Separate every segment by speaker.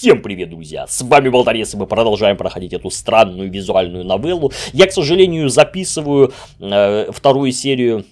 Speaker 1: Всем привет, друзья! С вами Болторез, и мы продолжаем проходить эту странную визуальную новеллу. Я, к сожалению, записываю э, вторую серию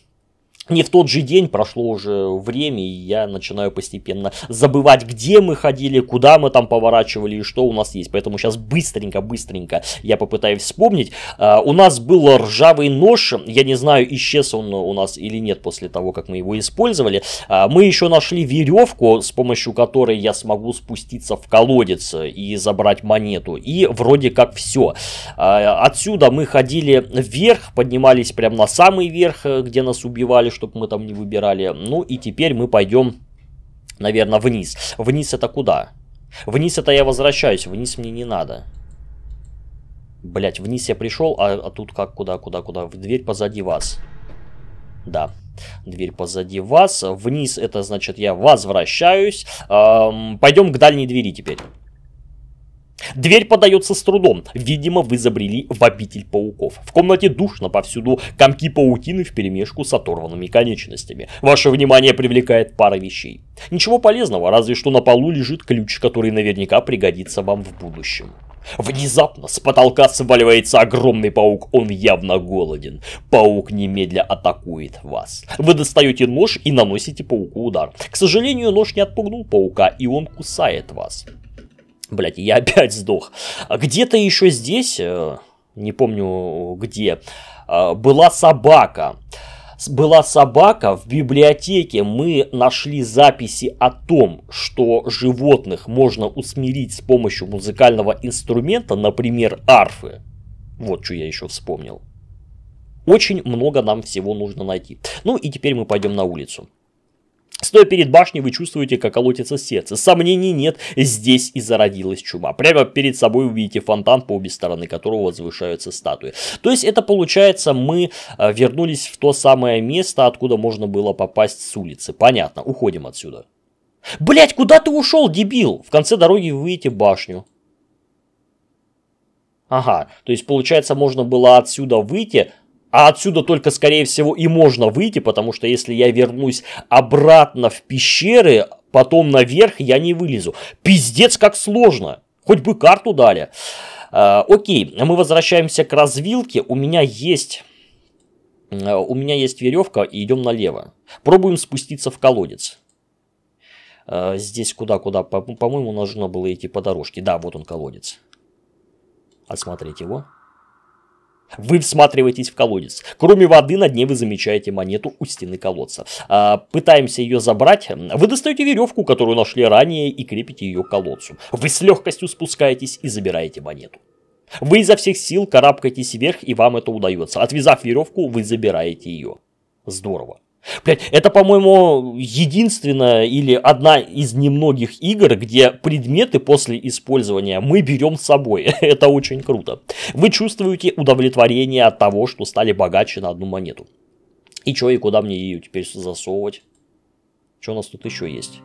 Speaker 1: не в тот же день, прошло уже время, и я начинаю постепенно забывать, где мы ходили, куда мы там поворачивали и что у нас есть. Поэтому сейчас быстренько-быстренько я попытаюсь вспомнить. А, у нас был ржавый нож, я не знаю, исчез он у нас или нет после того, как мы его использовали. А, мы еще нашли веревку, с помощью которой я смогу спуститься в колодец и забрать монету. И вроде как все. А, отсюда мы ходили вверх, поднимались прямо на самый верх, э, где нас убивали, чтобы мы там не выбирали. Ну и теперь мы пойдем, наверное, вниз. Вниз это куда? Вниз это я возвращаюсь, вниз мне не надо. Блять, вниз я пришел, а, а тут как, куда, куда, куда? В дверь позади вас. Да. Дверь позади вас. Вниз это значит я возвращаюсь. Эм, пойдем к дальней двери теперь. Дверь подается с трудом. Видимо, вы забрели в обитель пауков. В комнате душно повсюду, комки паутины вперемешку с оторванными конечностями. Ваше внимание привлекает пара вещей. Ничего полезного, разве что на полу лежит ключ, который наверняка пригодится вам в будущем. Внезапно с потолка сваливается огромный паук, он явно голоден. Паук немедля атакует вас. Вы достаете нож и наносите пауку удар. К сожалению, нож не отпугнул паука, и он кусает вас. Блять, я опять сдох. А где-то еще здесь, э, не помню где, э, была собака. Была собака, в библиотеке мы нашли записи о том, что животных можно усмирить с помощью музыкального инструмента, например, арфы. Вот что я еще вспомнил. Очень много нам всего нужно найти. Ну и теперь мы пойдем на улицу. Стоя перед башней, вы чувствуете, как колотится сердце. Сомнений нет, здесь и зародилась чума. Прямо перед собой увидите фонтан, по обе стороны которого возвышаются статуи. То есть это получается, мы э, вернулись в то самое место, откуда можно было попасть с улицы. Понятно, уходим отсюда. Блять, куда ты ушел, дебил? В конце дороги вы видите башню. Ага, то есть получается можно было отсюда выйти, а отсюда только, скорее всего, и можно выйти, потому что если я вернусь обратно в пещеры, потом наверх я не вылезу. Пиздец, как сложно. Хоть бы карту дали. Э, окей, мы возвращаемся к развилке. У меня есть... А, у меня есть веревка, и идем налево. Пробуем спуститься в колодец. А, здесь куда-куда, по-моему, по нужно было идти по дорожке. Да, вот он колодец. Осмотреть его. Вы всматриваетесь в колодец. Кроме воды, на дне вы замечаете монету у стены колодца. А, пытаемся ее забрать. Вы достаете веревку, которую нашли ранее, и крепите ее к колодцу. Вы с легкостью спускаетесь и забираете монету. Вы изо всех сил карабкаетесь вверх, и вам это удается. Отвязав веревку, вы забираете ее. Здорово. Блять, это, по-моему, единственная или одна из немногих игр, где предметы после использования мы берем с собой. это очень круто. Вы чувствуете удовлетворение от того, что стали богаче на одну монету. И чё, и куда мне ее теперь засовывать? Что у нас тут еще есть?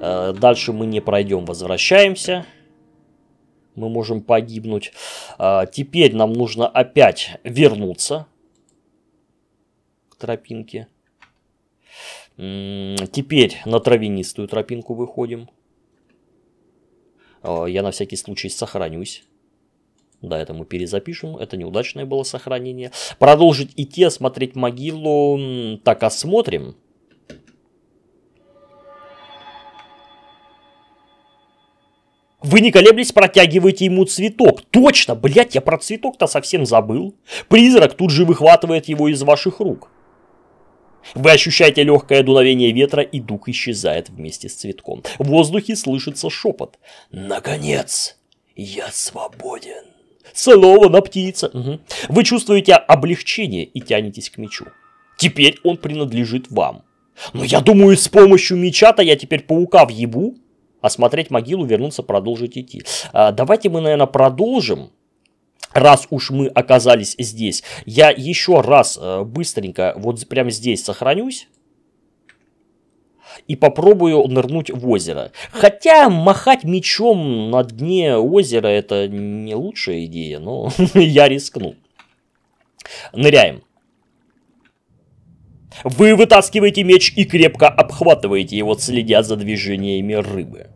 Speaker 1: Э, дальше мы не пройдем, возвращаемся. Мы можем погибнуть. Э, теперь нам нужно опять вернуться к тропинке. Теперь на травянистую тропинку выходим. А, я на всякий случай сохранюсь. Да, это мы перезапишем, это неудачное было сохранение. Продолжить идти, осмотреть могилу. Так, осмотрим. Вы не колеблись, протягиваете ему цветок. Точно, блядь, я про цветок-то совсем забыл. Призрак тут же выхватывает его из ваших рук. Вы ощущаете легкое дуновение ветра, и дух исчезает вместе с цветком. В воздухе слышится шепот. «Наконец, я свободен!» на птица!» угу. Вы чувствуете облегчение и тянетесь к мечу. Теперь он принадлежит вам. Но я думаю, с помощью меча-то я теперь паука въебу, Осмотреть а могилу, вернуться, продолжить идти. А, давайте мы, наверное, продолжим раз уж мы оказались здесь. Я еще раз э, быстренько вот прямо здесь сохранюсь и попробую нырнуть в озеро. Хотя махать мечом на дне озера это не лучшая идея, но я рискну. Ныряем. Вы вытаскиваете меч и крепко обхватываете его, следя за движениями рыбы.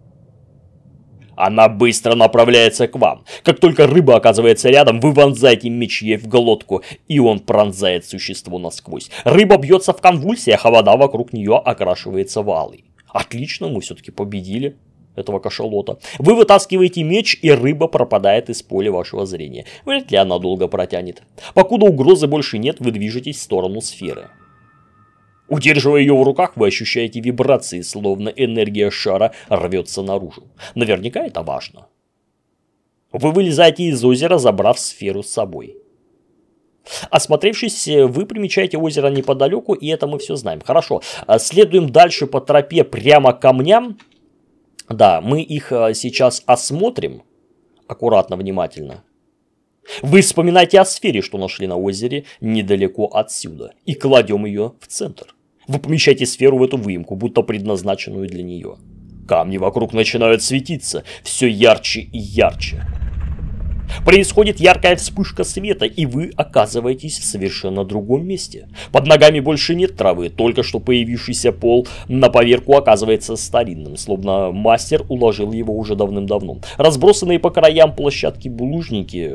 Speaker 1: Она быстро направляется к вам. Как только рыба оказывается рядом, вы вонзаете меч ей в глотку, и он пронзает существо насквозь. Рыба бьется в конвульсиях, а вода вокруг нее окрашивается валой. Отлично, мы все-таки победили этого кашалота. Вы вытаскиваете меч, и рыба пропадает из поля вашего зрения. Вряд ли она долго протянет. Покуда угрозы больше нет, вы движетесь в сторону сферы. Удерживая ее в руках, вы ощущаете вибрации, словно энергия шара рвется наружу. Наверняка это важно. Вы вылезаете из озера, забрав сферу с собой. Осмотревшись, вы примечаете озеро неподалеку, и это мы все знаем. Хорошо, а следуем дальше по тропе прямо к камням. Да, мы их а, сейчас осмотрим аккуратно, внимательно. Вы вспоминаете о сфере, что нашли на озере недалеко отсюда, и кладем ее в центр. Вы помещаете сферу в эту выемку, будто предназначенную для нее. Камни вокруг начинают светиться, все ярче и ярче. Происходит яркая вспышка света, и вы оказываетесь в совершенно другом месте. Под ногами больше нет травы, только что появившийся пол на поверку оказывается старинным, словно мастер уложил его уже давным-давно. Разбросанные по краям площадки булыжники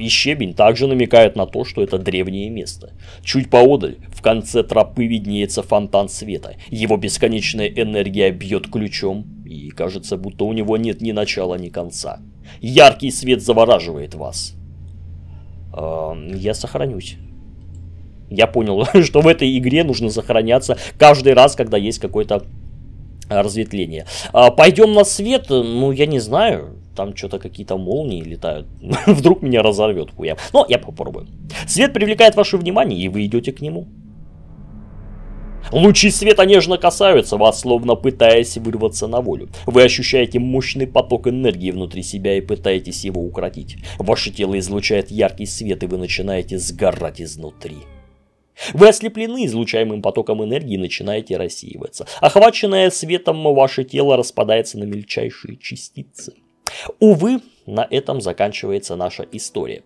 Speaker 1: и щебень также намекают на то, что это древнее место. Чуть поодаль, в конце тропы виднеется фонтан света. Его бесконечная энергия бьет ключом, и кажется, будто у него нет ни начала, ни конца. Яркий свет завораживает вас. А, я сохранюсь. Я понял, что в этой игре нужно сохраняться каждый раз, когда есть какое-то разветвление. А, пойдем на свет, ну я не знаю, там что-то какие-то молнии летают. Вдруг меня разорвет хуя. Но я попробую. Свет привлекает ваше внимание, и вы идете к нему. Лучи света нежно касаются вас, словно пытаясь вырваться на волю. Вы ощущаете мощный поток энергии внутри себя и пытаетесь его укротить. Ваше тело излучает яркий свет, и вы начинаете сгорать изнутри. Вы ослеплены излучаемым потоком энергии и начинаете рассеиваться. Охваченное светом ваше тело распадается на мельчайшие частицы. Увы, на этом заканчивается наша история.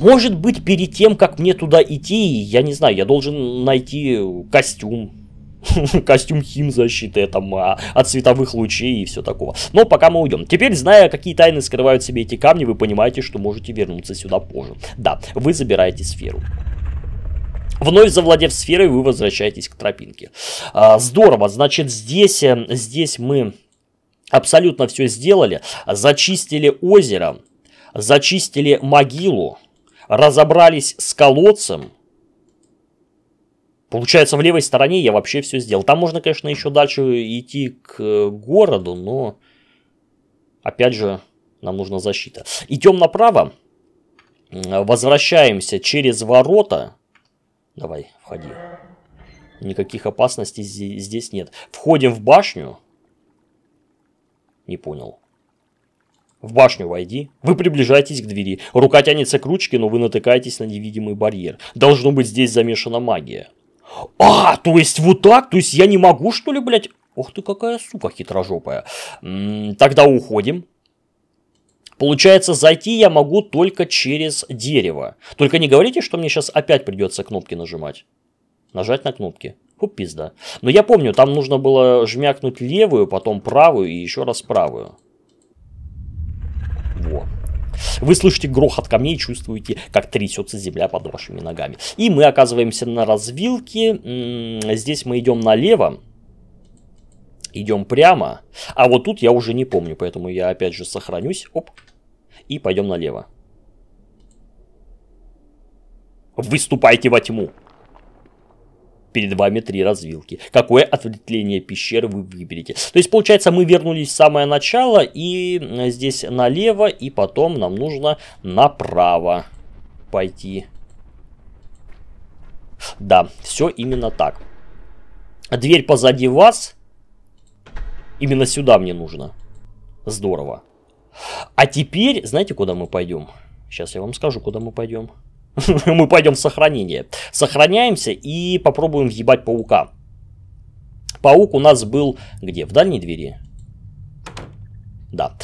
Speaker 1: Может быть, перед тем, как мне туда идти, я не знаю, я должен найти костюм, костюм химзащиты там, а, от световых лучей и все такого. Но пока мы уйдем. Теперь, зная, какие тайны скрывают себе эти камни, вы понимаете, что можете вернуться сюда позже. Да, вы забираете сферу. Вновь завладев сферой, вы возвращаетесь к тропинке. А, здорово, значит, здесь, э, здесь мы абсолютно все сделали, зачистили озеро, зачистили могилу, разобрались с колодцем. Получается, в левой стороне я вообще все сделал. Там можно, конечно, еще дальше идти к э, городу, но, опять же, нам нужна защита. Идем направо, возвращаемся через ворота. Давай, входи. Никаких опасностей здесь нет. Входим в башню. Не понял. В башню войди. Вы приближаетесь к двери. Рука тянется к ручке, но вы натыкаетесь на невидимый барьер. Должно быть, здесь замешана магия. А, то есть вот так? То есть я не могу, что ли, блядь? Ох ты, какая сука хитрожопая. М -м, тогда уходим. Получается, зайти я могу только через дерево. Только не говорите, что мне сейчас опять придется кнопки нажимать. Нажать на кнопки. Фу, пизда. Но я помню, там нужно было жмякнуть левую, потом правую и еще раз правую. Во. Вы слышите грохот камней, и чувствуете, как трясется земля под вашими ногами. И мы оказываемся на развилке. Здесь мы идем налево. Идем прямо. А вот тут я уже не помню, поэтому я опять же сохранюсь. Оп. И пойдем налево. Выступайте во тьму перед вами три развилки. Какое ответвление пещеры вы выберете. То есть, получается, мы вернулись в самое начало, и здесь налево, и потом нам нужно направо пойти. Да, все именно так. Дверь позади вас. Именно сюда мне нужно. Здорово. А теперь, знаете, куда мы пойдем? Сейчас я вам скажу, куда мы пойдем. мы пойдем в сохранение. Сохраняемся и попробуем въебать паука. Паук у нас был где? В дальней двери? Да.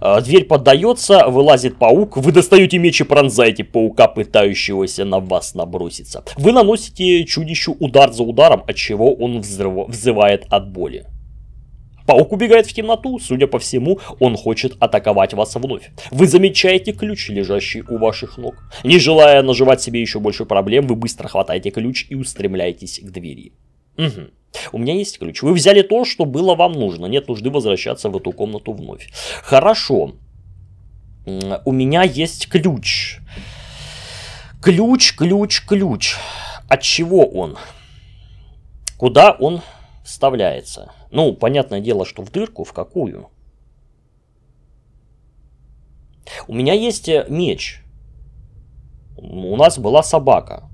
Speaker 1: А, дверь поддается, вылазит паук, вы достаете меч и пронзаете паука, пытающегося на вас наброситься. Вы наносите чудищу удар за ударом, от чего он взрыв... взывает от боли. Паук убегает в темноту, судя по всему, он хочет атаковать вас вновь. Вы замечаете ключ, лежащий у ваших ног. Не желая наживать себе еще больше проблем, вы быстро хватаете ключ и устремляетесь к двери. Угу. У меня есть ключ. Вы взяли то, что было вам нужно. Нет нужды возвращаться в эту комнату вновь. Хорошо. У меня есть ключ. Ключ, ключ, ключ. От чего он? Куда он вставляется. Ну, понятное дело, что в дырку, в какую. У меня есть э, меч. У нас была собака.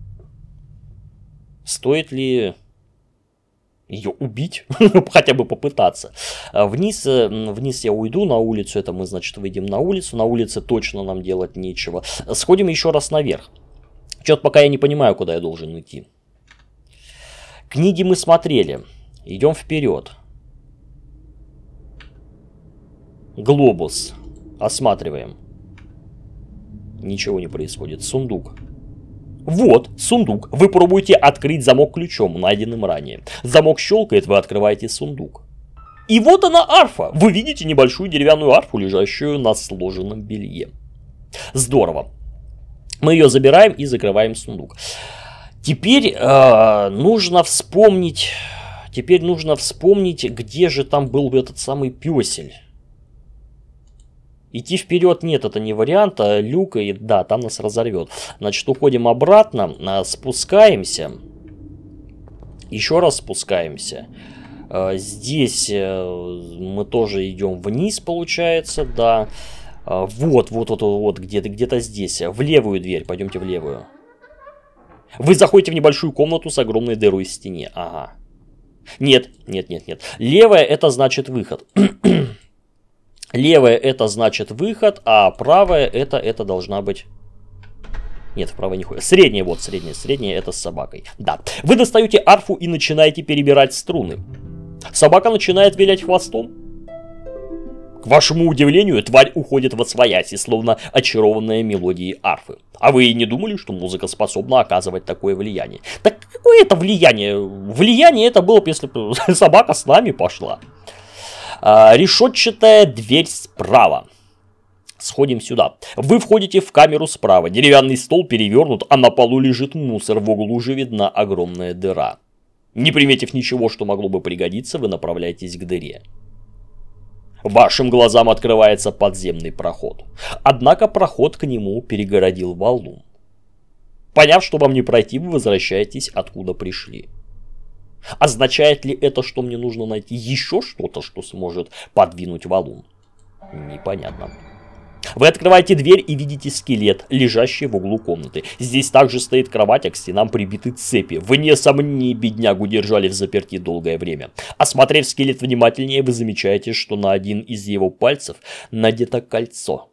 Speaker 1: Стоит ли ее убить, хотя бы попытаться. Э, вниз, э, вниз я уйду на улицу, это мы, значит, выйдем на улицу. На улице точно нам делать нечего. Сходим еще раз наверх. Чё-то пока я не понимаю, куда я должен идти. Книги мы смотрели. Идем вперед. Глобус. Осматриваем. Ничего не происходит. Сундук. Вот, сундук. Вы пробуете открыть замок ключом, найденным ранее. Замок щелкает, вы открываете сундук. И вот она арфа. Вы видите небольшую деревянную арфу, лежащую на сложенном белье. Здорово. Мы ее забираем и закрываем сундук. Теперь э, нужно вспомнить Теперь нужно вспомнить, где же там был этот самый песель. Идти вперед нет, это не вариант. А люк, и да, там нас разорвет. Значит, уходим обратно, а, спускаемся. Еще раз спускаемся. А, здесь э, мы тоже идем вниз, получается, да. А, вот, вот, вот, вот, где-то где, -то, где -то здесь. В левую дверь, пойдемте в левую. Вы заходите в небольшую комнату с огромной дырой в стене. Ага. Нет, нет, нет, нет. Левая это значит выход. Левая это значит выход, а правая это, это должна быть... Нет, вправо не ходит. Средняя, вот, средняя, средняя это с собакой. Да. Вы достаете арфу и начинаете перебирать струны. Собака начинает вилять хвостом. К вашему удивлению, тварь уходит во свояси, словно очарованная мелодией арфы. А вы и не думали, что музыка способна оказывать такое влияние? Так какое это влияние? Влияние это было бы, если бы собака с нами пошла. А, решетчатая дверь справа. Сходим сюда. Вы входите в камеру справа. Деревянный стол перевернут, а на полу лежит мусор. В углу же видна огромная дыра. Не приметив ничего, что могло бы пригодиться, вы направляетесь к дыре. Вашим глазам открывается подземный проход. Однако проход к нему перегородил валун. Поняв, что вам не пройти, вы возвращаетесь, откуда пришли. Означает ли это, что мне нужно найти еще что-то, что сможет подвинуть валун? Непонятно. Вы открываете дверь и видите скелет, лежащий в углу комнаты. Здесь также стоит кровать, а к стенам прибиты цепи. Вы несомненно беднягу держали в заперти долгое время. Осмотрев скелет внимательнее, вы замечаете, что на один из его пальцев надето кольцо.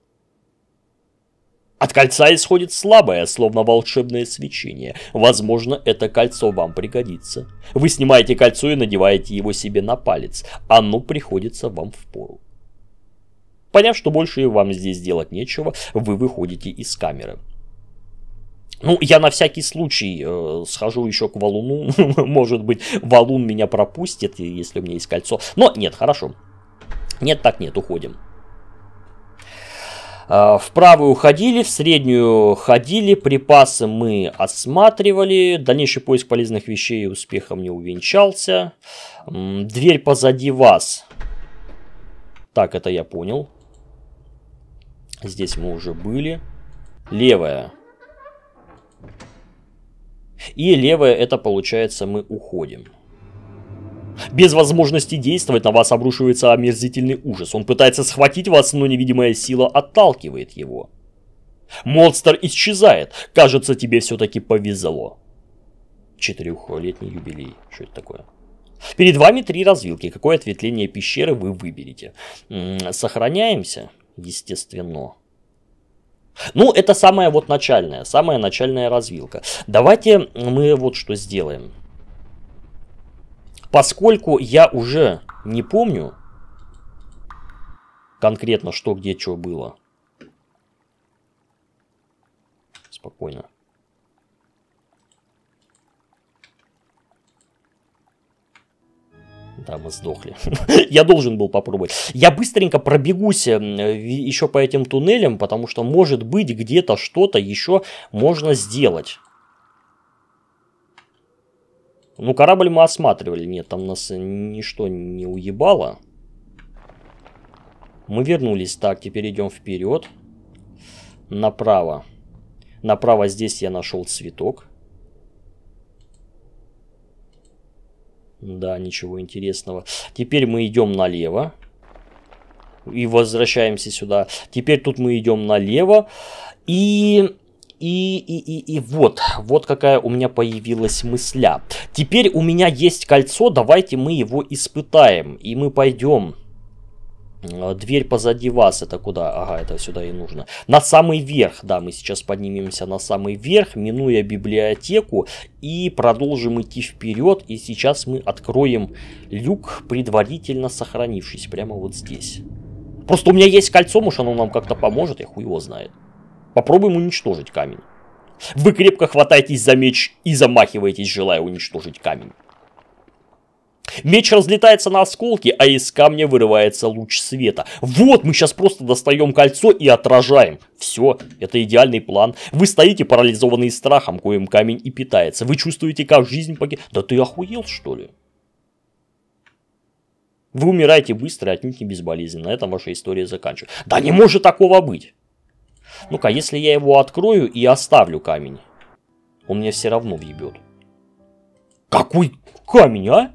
Speaker 1: От кольца исходит слабое, словно волшебное свечение. Возможно, это кольцо вам пригодится. Вы снимаете кольцо и надеваете его себе на палец. Оно приходится вам в пору. Поняв, что больше вам здесь делать нечего, вы выходите из камеры. Ну, я на всякий случай э, схожу еще к валуну. Может быть, валун меня пропустит, если у меня есть кольцо. Но нет, хорошо. Нет, так нет, уходим. А, в правую ходили, в среднюю ходили, припасы мы осматривали, дальнейший поиск полезных вещей успехом не увенчался. Дверь позади вас. Так, это я понял. Здесь мы уже были. Левая. И левая это получается мы уходим. Без возможности действовать на вас обрушивается омерзительный ужас. Он пытается схватить вас, но невидимая сила отталкивает его. Монстр исчезает. Кажется, тебе все-таки повезло. Четырехлетний юбилей. Что это такое? Перед вами три развилки. Какое ответвление пещеры вы выберете? Сохраняемся естественно. Ну, это самая вот начальная, самая начальная развилка. Давайте мы вот что сделаем. Поскольку я уже не помню конкретно, что где что было. Спокойно. Да, мы сдохли. Я должен был попробовать. Я быстренько пробегусь э, еще по этим туннелям, потому что, может быть, где-то что-то еще можно сделать. Ну, корабль мы осматривали. Нет, там нас ничто не уебало. Мы вернулись. Так, теперь идем вперед. Направо. Направо здесь я нашел цветок. Да, ничего интересного. Теперь мы идем налево. И возвращаемся сюда. Теперь тут мы идем налево. И и, и, и, и вот, вот какая у меня появилась мысля. Теперь у меня есть кольцо, давайте мы его испытаем. И мы пойдем Э, дверь позади вас, это куда? Ага, это сюда и нужно. На самый верх, да, мы сейчас поднимемся на самый верх, минуя библиотеку, и продолжим идти вперед. И сейчас мы откроем люк, предварительно сохранившись, прямо вот здесь. Просто у меня есть кольцо, может оно нам как-то поможет, я хуй его знает. Попробуем уничтожить камень. Вы крепко хватаетесь за меч и замахиваетесь, желая уничтожить камень. Меч разлетается на осколки, а из камня вырывается луч света. Вот, мы сейчас просто достаем кольцо и отражаем. Все, это идеальный план. Вы стоите парализованные страхом, коим камень и питается. Вы чувствуете, как жизнь поги... Да ты охуел, что ли? Вы умираете быстро и отнюдь не безболезненно. На этом ваша история заканчивается. Да не может такого быть! Ну-ка, если я его открою и оставлю камень, он меня все равно въебет. Какой камень, а?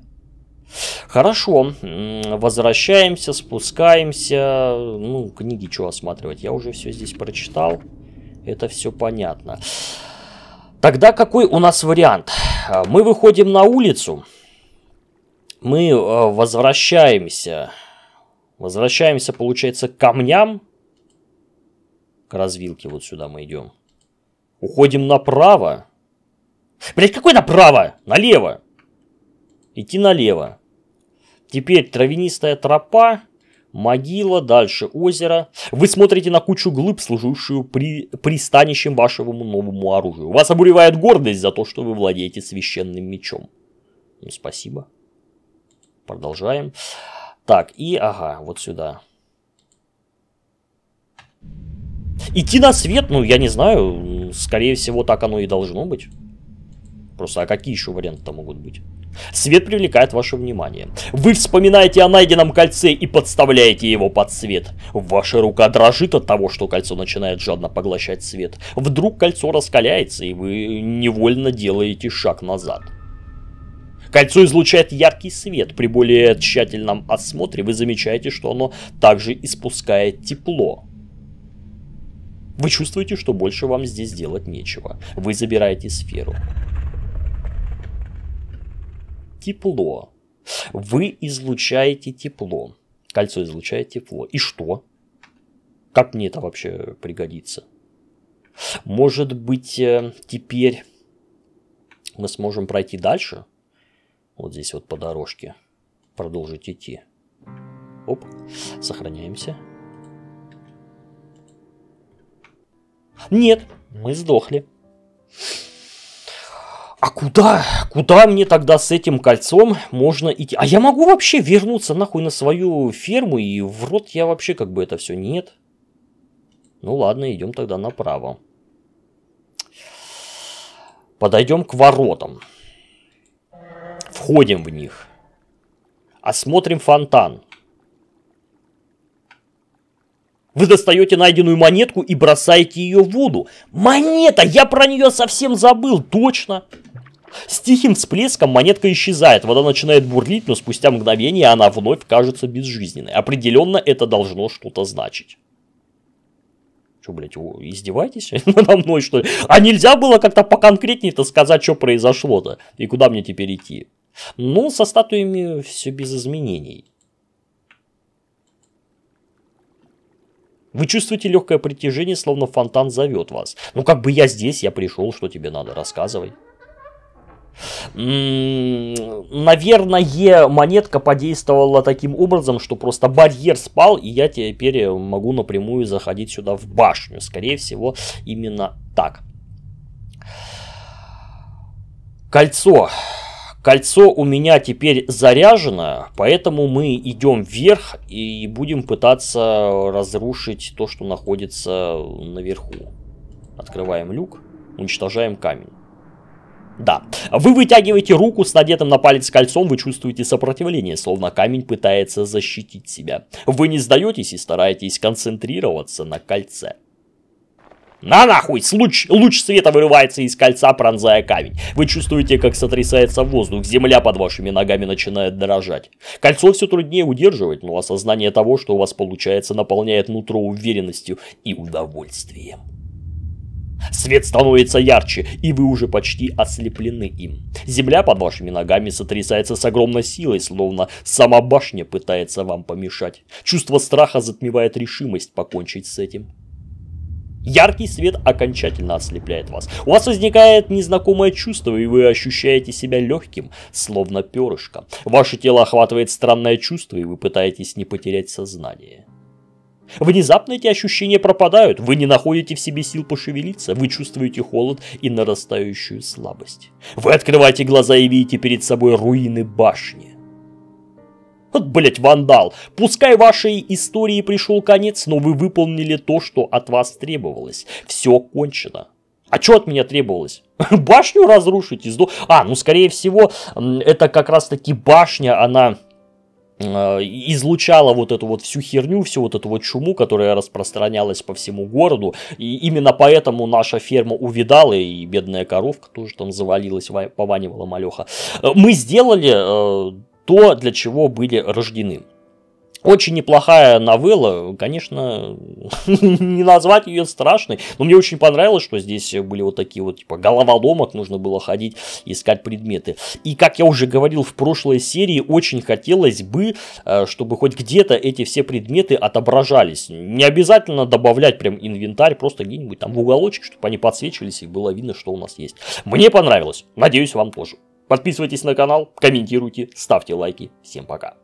Speaker 1: Хорошо, возвращаемся, спускаемся. Ну, книги что осматривать? Я уже все здесь прочитал. Это все понятно. Тогда какой у нас вариант? А, мы выходим на улицу. Мы э, возвращаемся. Возвращаемся, получается, к камням. К развилке вот сюда мы идем. Уходим направо. Блять, какой направо? Налево. Идти налево. Теперь травянистая тропа, могила, дальше озеро. Вы смотрите на кучу глыб, служившую при... пристанищем вашему новому оружию. Вас обуревает гордость за то, что вы владеете священным мечом. Ну, спасибо. Продолжаем. Так, и ага, вот сюда. Идти на свет, ну, я не знаю, скорее всего, так оно и должно быть. Просто, а какие еще варианты могут быть? Свет привлекает ваше внимание. Вы вспоминаете о найденном кольце и подставляете его под свет. Ваша рука дрожит от того, что кольцо начинает жадно поглощать свет. Вдруг кольцо раскаляется, и вы невольно делаете шаг назад. Кольцо излучает яркий свет. При более тщательном осмотре вы замечаете, что оно также испускает тепло. Вы чувствуете, что больше вам здесь делать нечего. Вы забираете сферу тепло. Вы излучаете тепло. Кольцо излучает тепло. И что? Как мне это вообще пригодится? Может быть, э, теперь мы сможем пройти дальше? Вот здесь вот по дорожке. Продолжить идти. Оп, сохраняемся. Нет, мы сдохли а куда, куда мне тогда с этим кольцом можно идти? А я могу вообще вернуться нахуй на свою ферму, и в рот я вообще как бы это все нет. Ну ладно, идем тогда направо. Подойдем к воротам. Входим в них. Осмотрим фонтан. Вы достаете найденную монетку и бросаете ее в воду. Монета! Я про нее совсем забыл, точно. Точно. С тихим всплеском монетка исчезает, вода начинает бурлить, но спустя мгновение она вновь кажется безжизненной. Определенно это должно что-то значить. Что, блядь, издеваетесь надо мной, что ли? А нельзя было как-то поконкретнее-то сказать, что произошло-то? И куда мне теперь идти? Ну, со статуями все без изменений. Вы чувствуете легкое притяжение, словно фонтан зовет вас. Ну, как бы я здесь, я пришел, что тебе надо, рассказывай. Наверное, монетка подействовала таким образом, что просто барьер спал, и я теперь могу напрямую заходить сюда в башню. Скорее всего, именно так. Кольцо. Кольцо у меня теперь заряжено, поэтому мы идем вверх и будем пытаться разрушить то, что находится наверху. Открываем люк, уничтожаем камень. Да. Вы вытягиваете руку с надетым на палец кольцом, вы чувствуете сопротивление, словно камень пытается защитить себя. Вы не сдаетесь и стараетесь концентрироваться на кольце. На нахуй! Луч, луч света вырывается из кольца, пронзая камень. Вы чувствуете, как сотрясается воздух, земля под вашими ногами начинает дрожать. Кольцо все труднее удерживать, но осознание того, что у вас получается, наполняет нутро уверенностью и удовольствием. Свет становится ярче, и вы уже почти ослеплены им. Земля под вашими ногами сотрясается с огромной силой, словно сама башня пытается вам помешать. Чувство страха затмевает решимость покончить с этим. Яркий свет окончательно ослепляет вас. У вас возникает незнакомое чувство, и вы ощущаете себя легким, словно перышко. Ваше тело охватывает странное чувство, и вы пытаетесь не потерять сознание. Внезапно эти ощущения пропадают, вы не находите в себе сил пошевелиться, вы чувствуете холод и нарастающую слабость. Вы открываете глаза и видите перед собой руины башни. Вот, блять, вандал, пускай вашей истории пришел конец, но вы выполнили то, что от вас требовалось. Все кончено. А что от меня требовалось? Башню разрушить? Издо... А, ну, скорее всего, это как раз-таки башня, она а, излучала вот эту вот всю херню, всю вот эту вот чуму, которая распространялась по всему городу. И именно поэтому наша ферма увидала, и бедная коровка тоже там завалилась, пованивала малеха. Э, мы сделали э, то, для чего были рождены. Очень неплохая новелла, конечно, не назвать ее страшной, но мне очень понравилось, что здесь были вот такие вот, типа, головоломок, нужно было ходить, искать предметы. И, как я уже говорил в прошлой серии, очень хотелось бы, э, чтобы хоть где-то эти все предметы отображались. Не обязательно добавлять прям инвентарь, просто где-нибудь там в уголочек, чтобы они подсвечивались и было видно, что у нас есть. Мне понравилось, надеюсь, вам тоже. Подписывайтесь на канал, комментируйте, ставьте лайки. Всем пока.